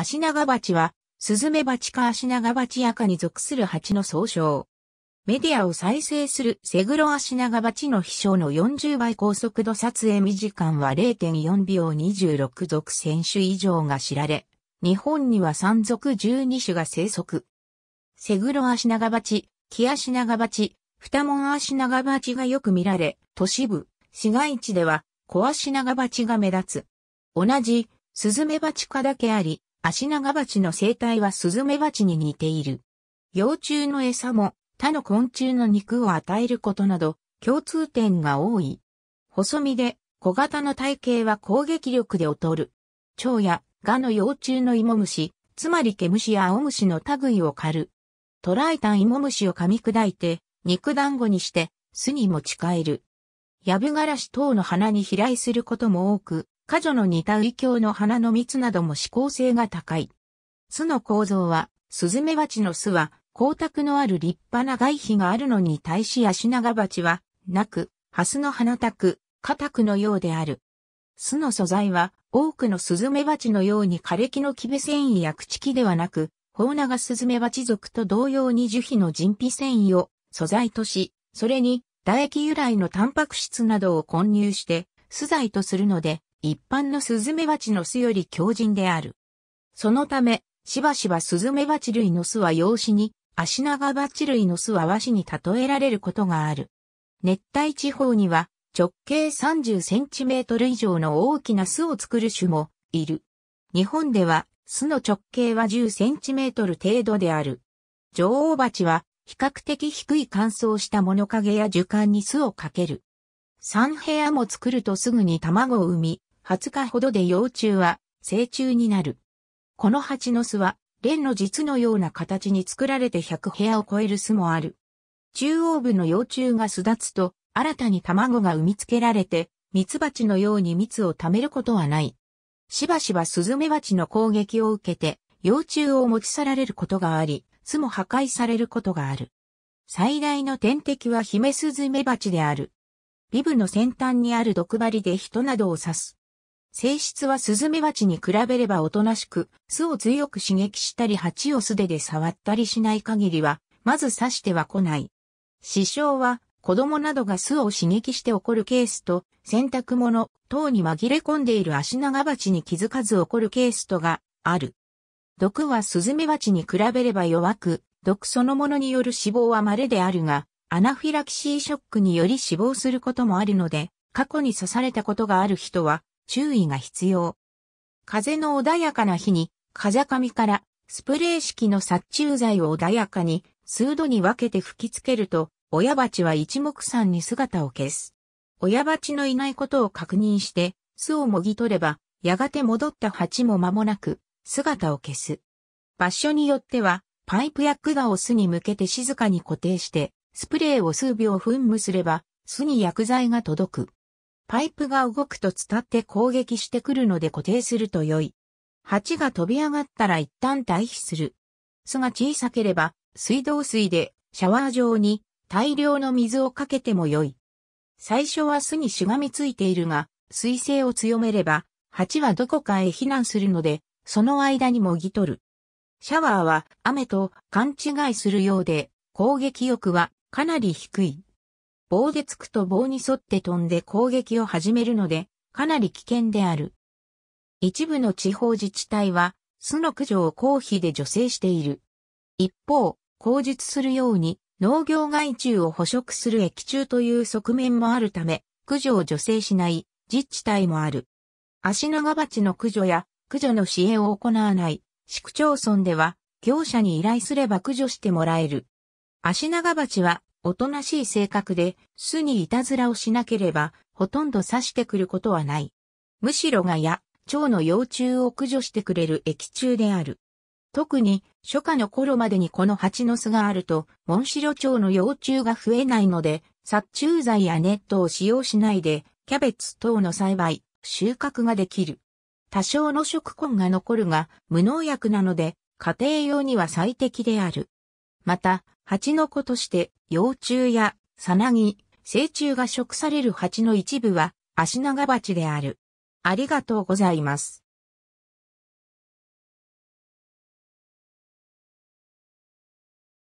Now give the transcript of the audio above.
足長鉢は、スズメバチか足長鉢赤に属する蜂の総称。メディアを再生するセグロアシガバ鉢の飛翔の40倍高速度撮影時間は0.4秒26属1000種以上が知られ、日本には3属12種が生息。セグロアシバチ、鉢、タモン鉢、シナガバ鉢がよく見られ、都市部、市街地ではコアナガバ鉢が目立つ。同じ、スズメバチ科だけあり、足長鉢の生態はスズメバチに似ている。幼虫の餌も他の昆虫の肉を与えることなど共通点が多い。細身で小型の体型は攻撃力で劣る。蝶やガの幼虫の芋虫、つまり毛虫や青虫の類を狩る。捕らえた芋虫を噛み砕いて、肉団子にして、巣に持ち帰る。ヤブガラシ等の花に飛来することも多く、果ョの似たウウの花の蜜なども指向性が高い。巣の構造は、スズメバチの巣は、光沢のある立派な外皮があるのに対しアシナガバチは、なく、ハスの花卓、花クのようである。巣の素材は、多くのスズメバチのように枯れ木のキベ繊維や朽木ではなく、ホウナガスズメバチ属と同様に樹皮の人皮繊維を素材とし、それに唾液由来のタンパク質などを混入して、素材とするので、一般のスズメバチの巣より強靭である。そのため、しばしばスズメバチ類の巣は養子に、アシナガバチ類の巣は和紙に例えられることがある。熱帯地方には直径30センチメートル以上の大きな巣を作る種もいる。日本では巣の直径は10センチメートル程度である。女王蜂は比較的低い乾燥した物陰や樹幹に巣をかける。三部屋も作るとすぐに卵を産み、20日ほどで幼虫は成虫になる。この蜂の巣は、蓮の実のような形に作られて100部屋を超える巣もある。中央部の幼虫が巣立つと、新たに卵が産み付けられて、蜜蜂のように蜜を貯めることはない。しばしばスズメバチの攻撃を受けて、幼虫を持ち去られることがあり、巣も破壊されることがある。最大の天敵はヒメスズメバチである。ビブの先端にある毒針で人などを刺す。性質はスズメバチに比べればおとなしく、巣を強く刺激したり鉢を素手で触ったりしない限りは、まず刺しては来ない。死傷は、子供などが巣を刺激して起こるケースと、洗濯物等に紛れ込んでいる足長鉢に気づかず起こるケースとがある。毒はスズメバチに比べれば弱く、毒そのものによる死亡は稀であるが、アナフィラキシーショックにより死亡することもあるので、過去に刺されたことがある人は、注意が必要。風の穏やかな日に、風上からスプレー式の殺虫剤を穏やかに数度に分けて吹きつけると、親鉢は一目散に姿を消す。親鉢のいないことを確認して、巣をもぎ取れば、やがて戻った鉢も間もなく、姿を消す。場所によっては、パイプや管を巣に向けて静かに固定して、スプレーを数秒噴霧すれば、巣に薬剤が届く。パイプが動くと伝って攻撃してくるので固定すると良い。蜂が飛び上がったら一旦退避する。巣が小さければ、水道水でシャワー状に大量の水をかけても良い。最初は巣にしがみついているが、水性を強めれば、蜂はどこかへ避難するので、その間にもぎ取る。シャワーは雨と勘違いするようで、攻撃力はかなり低い。棒でつくと棒に沿って飛んで攻撃を始めるので、かなり危険である。一部の地方自治体は、巣の駆除を公費で助成している。一方、口述するように、農業害虫を捕食する液虫という側面もあるため、駆除を助成しない自治体もある。足長鉢の駆除や駆除の支援を行わない市区町村では、業者に依頼すれば駆除してもらえる。足長鉢はおとなしい性格で、巣にいたずらをしなければ、ほとんど刺してくることはない。むしろがや、蝶の幼虫を駆除してくれる液虫である。特に、初夏の頃までにこの蜂の巣があると、モンシロチョウの幼虫が増えないので、殺虫剤やネットを使用しないで、キャベツ等の栽培、収穫ができる。多少の食根が残るが、無農薬なので、家庭用には最適である。また、蜂の子として幼虫やさなぎ、成虫が食される蜂の一部は足長鉢である。ありがとうございます。